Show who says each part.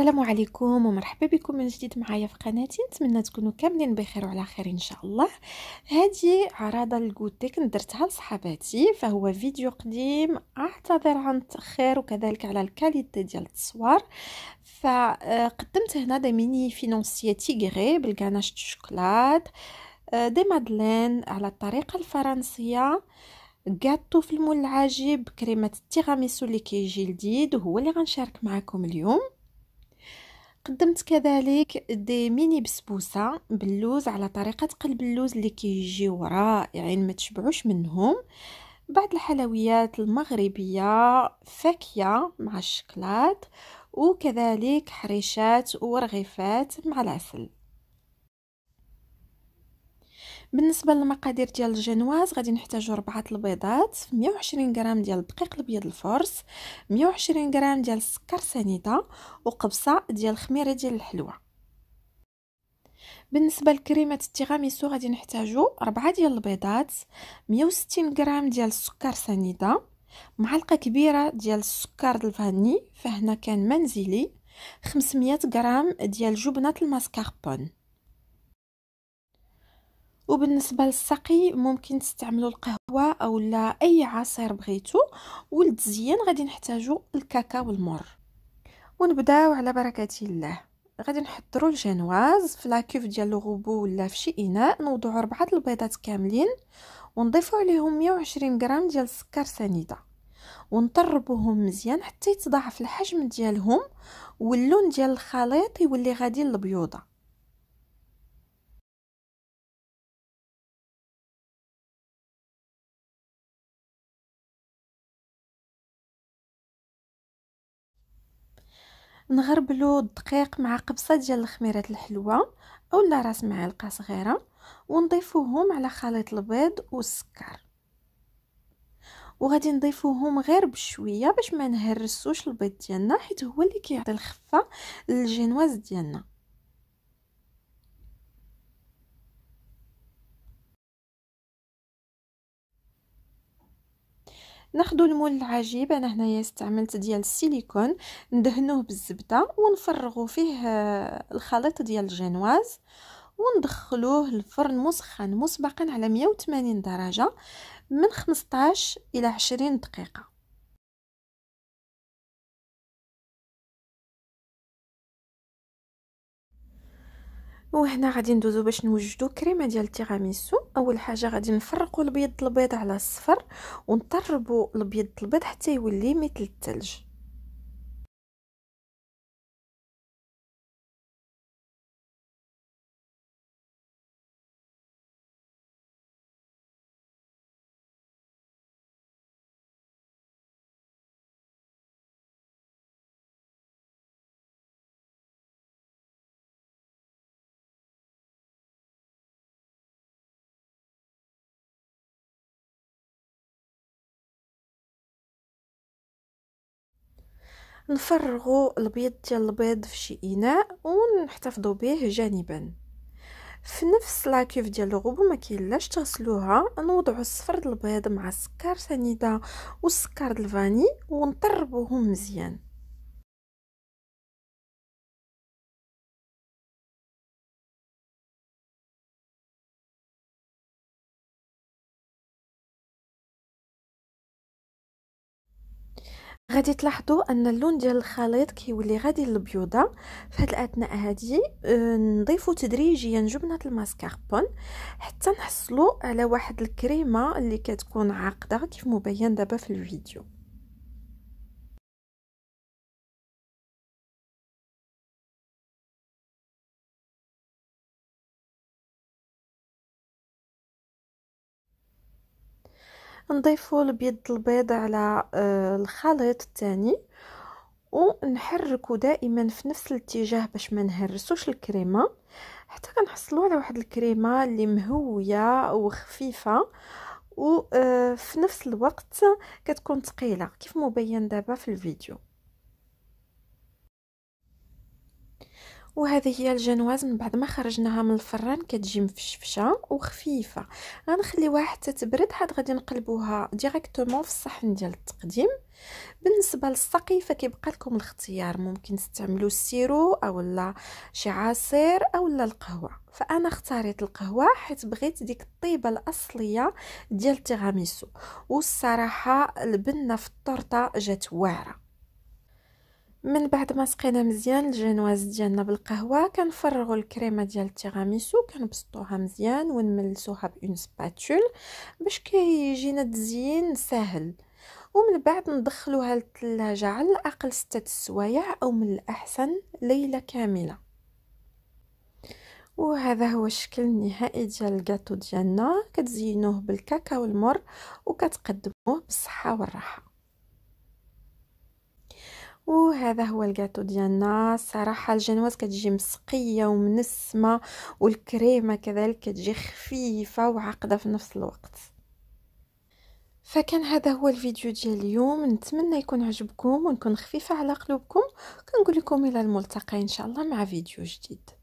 Speaker 1: السلام عليكم ومرحبا بكم من جديد معايا في قناتي نتمنى تكونوا كاملين بخير وعلى خير ان شاء الله هذه عراضه الكوتيك درتها لصحاباتي فهو فيديو قديم اعتذر عن التاخير وكذلك على الكاليتي ديال التصوير فقدمت هنا دي ميني فينونسيي تيغري بالكاناش الشوكولات دي مادلين على الطريقه الفرنسيه جاتو في المول العجيب كريمه التيغاميسو اللي كيجي جديد لذيذ وهو اللي غنشارك معكم اليوم قدمت كذلك دي ميني بسبوسه باللوز على طريقه قلب اللوز اللي كيجيو رائعين يعني ما تشبعوش منهم بعض الحلويات المغربيه فاكية مع الشكلاط وكذلك حريشات ورغيفات مع العسل بالنسبه للمقادير ديال الجينواز غادي نحتاجو ربعه البيضات 120 غرام ديال الدقيق الابيض الفورس 120 غرام ديال السكر سنيده وقبصه ديال الخميره ديال الحلوه بالنسبه لكريمه التيغاميسو غادي نحتاجو ربعة ديال البيضات 160 غرام ديال السكر سنيده معلقه كبيره ديال السكر الفاني فهنا كان منزلي 500 غرام ديال جبنه الماسكاربون وبالنسبه للسقي ممكن تستعملوا القهوه اولا اي عصير بغيتو والتزيين غادي نحتاجو الكاكاو المر ونبداو على بركه الله غادي نحضروا الجينواز في لاكوف ديال الغوبو ولا في شي اناء نوضعوا ربعه البيضات كاملين ونضيفوا عليهم 120 غرام ديال السكر سنيده ونطربوهم مزيان حتى يتضاعف الحجم ديالهم واللون ديال الخليط يولي غادي للبيوضه نغربلو الدقيق مع قبصه ديال الخميره الحلوه اولا راس معلقه صغيره ونضيفوهم على خليط البيض والسكر وغادي نضيفوهم غير بشويه باش ما نهرسوش البيض ديالنا حيت هو اللي كيعطي الخفه للجينواز ديالنا ناخذ المول العجيب انا هنايا استعملت ديال السيليكون ندهنوه بالزبده ونفرغوا فيه آه، الخليط ديال الجينواز وندخلوه الفرن مسخن مسبقا على 180 درجه من 15 الى 20 دقيقه وهنا غادي ندوزو باش نوجدو كريمه ديال التيراميسو اول حاجه غادي نفرقو البيض البيض على الصفر ونطربو البيض البيض حتى يولي مثل الثلج نفرغوا البيض ديال البيض في شي اناء ونحتفظوا به جانبا في نفس لاكيف ديال الغوبو ما كاينلاش تغسلوها نوضعوا الصفر البيض مع السكر سنيده والسكر الفاني ونطربوهم مزيان غادي تلاحظوا ان اللون ديال الخليط كيولي غادي للبيوضه في هاد الاثناء هذه آه، نضيفوا تدريجيا جبنه الماسكاربون حتى نحصلوا على واحد الكريمه اللي كتكون عاقده كيف مبين دابا في الفيديو نضيفو البيض البيض على آه، الخليط الثاني ونحركو دائما في نفس الاتجاه باش ما نهرسوش الكريمه حتى كنحصلوا على واحد الكريمه اللي مهويه وخفيفه وفي آه، نفس الوقت كتكون ثقيله كيف مبين دابا في الفيديو وهذه هي الجنواز من بعد ما خرجناها من الفران كتجي مفشفشه وخفيفه غنخليوها حتى تبرد عاد غادي نقلبوها ديريكتومون في الصحن ديال التقديم بالنسبه للسقي فكيبقى لكم الاختيار ممكن تستعملوا السيرو اولا شي عصير اولا القهوه فانا اختاريت القهوه حيت بغيت ديك الطيبه الاصليه ديال التيراميسو والصراحه البنه في الطورطه جات واعره من بعد ما سقينا مزيان الجنواز ديالنا بالقهوه كنفرغوا الكريمه ديال التيراميسو كنبسطوها مزيان ونملسوها بون سباتول باش كيجينا تزيين ساهل ومن بعد ندخلوها للثلاجه على الاقل ستة السوايع او من الاحسن ليله كامله وهذا هو الشكل النهائي ديال الكاطو ديالنا كتزينوه بالكاكاو المر وكتقدموه بالصحه والراحه وهذا هو الكاتو ديالنا صراحه الجنواز كتجي مسقيه ومنسمه والكريمه كذلك كتجي خفيفه وعاقده في نفس الوقت فكان هذا هو الفيديو ديال اليوم نتمنى يكون عجبكم ونكون خفيفه على قلوبكم كنقول لكم الى الملتقى ان شاء الله مع فيديو جديد